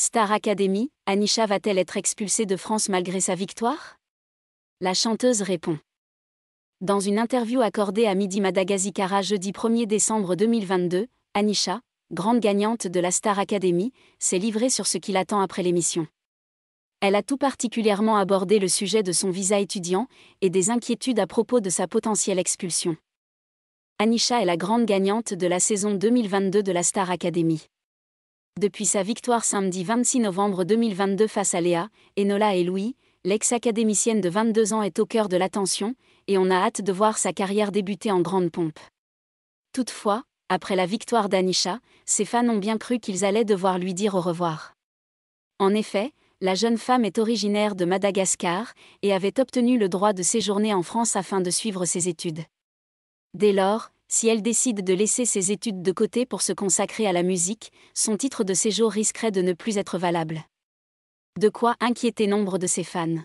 Star Academy, Anisha va-t-elle être expulsée de France malgré sa victoire La chanteuse répond. Dans une interview accordée à Midi Madagascara jeudi 1er décembre 2022, Anisha, grande gagnante de la Star Academy, s'est livrée sur ce qui l'attend après l'émission. Elle a tout particulièrement abordé le sujet de son visa étudiant et des inquiétudes à propos de sa potentielle expulsion. Anisha est la grande gagnante de la saison 2022 de la Star Academy. Depuis sa victoire samedi 26 novembre 2022 face à Léa, Enola et Louis, l'ex-académicienne de 22 ans est au cœur de l'attention, et on a hâte de voir sa carrière débuter en grande pompe. Toutefois, après la victoire d'Anisha, ses fans ont bien cru qu'ils allaient devoir lui dire au revoir. En effet, la jeune femme est originaire de Madagascar et avait obtenu le droit de séjourner en France afin de suivre ses études. Dès lors, si elle décide de laisser ses études de côté pour se consacrer à la musique, son titre de séjour risquerait de ne plus être valable. De quoi inquiéter nombre de ses fans.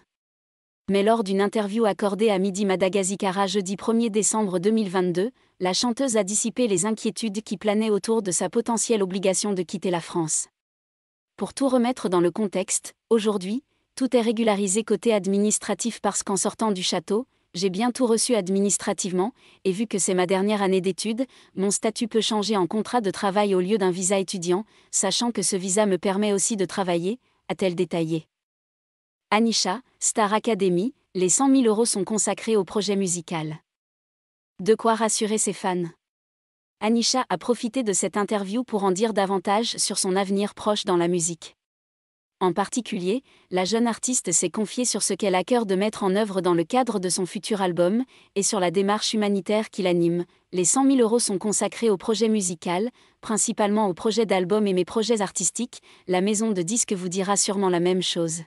Mais lors d'une interview accordée à Midi Madagascara jeudi 1er décembre 2022, la chanteuse a dissipé les inquiétudes qui planaient autour de sa potentielle obligation de quitter la France. Pour tout remettre dans le contexte, aujourd'hui, tout est régularisé côté administratif parce qu'en sortant du château, j'ai bien tout reçu administrativement, et vu que c'est ma dernière année d'études, mon statut peut changer en contrat de travail au lieu d'un visa étudiant, sachant que ce visa me permet aussi de travailler, a-t-elle détaillé. Anisha, Star Academy, les 100 000 euros sont consacrés au projet musical. De quoi rassurer ses fans. Anisha a profité de cette interview pour en dire davantage sur son avenir proche dans la musique. En particulier, la jeune artiste s'est confiée sur ce qu'elle a cœur de mettre en œuvre dans le cadre de son futur album, et sur la démarche humanitaire qui l'anime. Les 100 000 euros sont consacrés au projet musical, principalement au projet d'album et mes projets artistiques, la maison de disques vous dira sûrement la même chose.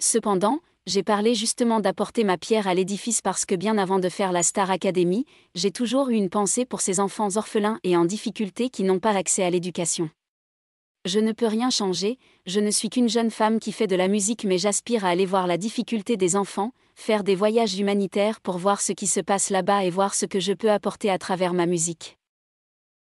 Cependant, j'ai parlé justement d'apporter ma pierre à l'édifice parce que bien avant de faire la Star Academy, j'ai toujours eu une pensée pour ces enfants orphelins et en difficulté qui n'ont pas accès à l'éducation. Je ne peux rien changer, je ne suis qu'une jeune femme qui fait de la musique mais j'aspire à aller voir la difficulté des enfants, faire des voyages humanitaires pour voir ce qui se passe là-bas et voir ce que je peux apporter à travers ma musique.